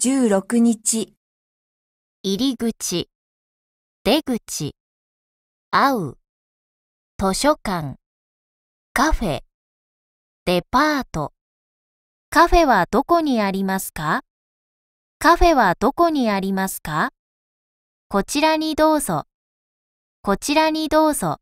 16日入り口出口会う図書館カフェデパートカフェはどこにありますかカフェはどこにありますかこちらにどうぞこちらにどうぞ